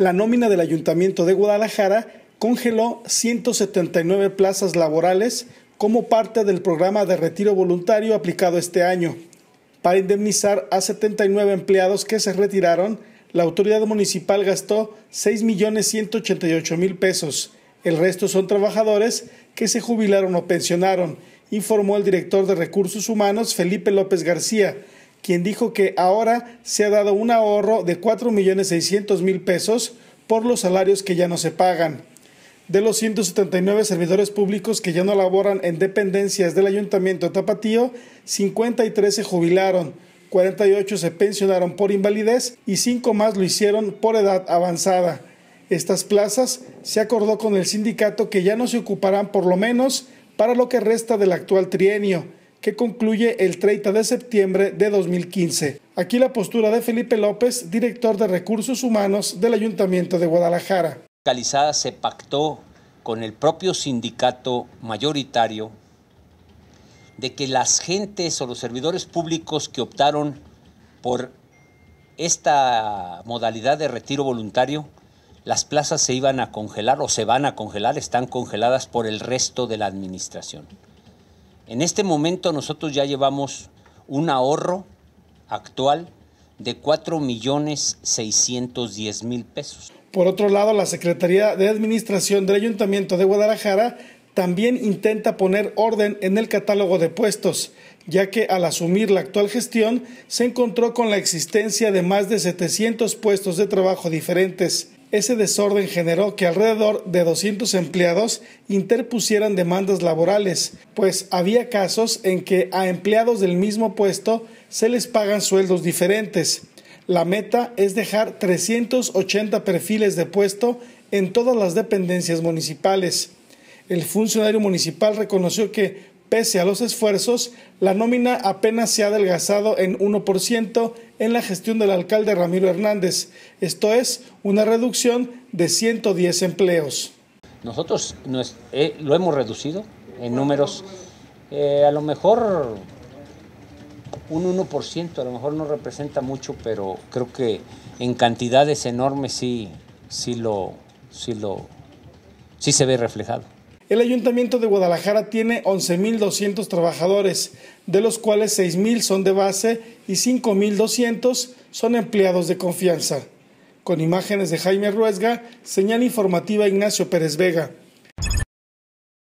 la nómina del Ayuntamiento de Guadalajara congeló 179 plazas laborales como parte del programa de retiro voluntario aplicado este año. Para indemnizar a 79 empleados que se retiraron, la autoridad municipal gastó 6.188.000 pesos. El resto son trabajadores que se jubilaron o pensionaron, informó el director de Recursos Humanos Felipe López García, quien dijo que ahora se ha dado un ahorro de 4.600.000 pesos por los salarios que ya no se pagan. De los 179 servidores públicos que ya no laboran en dependencias del Ayuntamiento de Tapatío, 53 se jubilaron, 48 se pensionaron por invalidez y 5 más lo hicieron por edad avanzada. Estas plazas se acordó con el sindicato que ya no se ocuparán por lo menos para lo que resta del actual trienio que concluye el 30 de septiembre de 2015. Aquí la postura de Felipe López, director de Recursos Humanos del Ayuntamiento de Guadalajara. Calizada se pactó con el propio sindicato mayoritario de que las gentes o los servidores públicos que optaron por esta modalidad de retiro voluntario, las plazas se iban a congelar o se van a congelar, están congeladas por el resto de la administración. En este momento nosotros ya llevamos un ahorro actual de mil pesos. Por otro lado, la Secretaría de Administración del Ayuntamiento de Guadalajara también intenta poner orden en el catálogo de puestos, ya que al asumir la actual gestión se encontró con la existencia de más de 700 puestos de trabajo diferentes, ese desorden generó que alrededor de 200 empleados interpusieran demandas laborales, pues había casos en que a empleados del mismo puesto se les pagan sueldos diferentes. La meta es dejar 380 perfiles de puesto en todas las dependencias municipales. El funcionario municipal reconoció que Pese a los esfuerzos, la nómina apenas se ha adelgazado en 1% en la gestión del alcalde Ramiro Hernández, esto es una reducción de 110 empleos. Nosotros eh, lo hemos reducido en números, eh, a lo mejor un 1%, a lo mejor no representa mucho, pero creo que en cantidades enormes sí, lo, sí, lo, sí se ve reflejado. El Ayuntamiento de Guadalajara tiene 11.200 trabajadores, de los cuales 6.000 son de base y 5.200 son empleados de confianza. Con imágenes de Jaime Ruesga, señal informativa Ignacio Pérez Vega.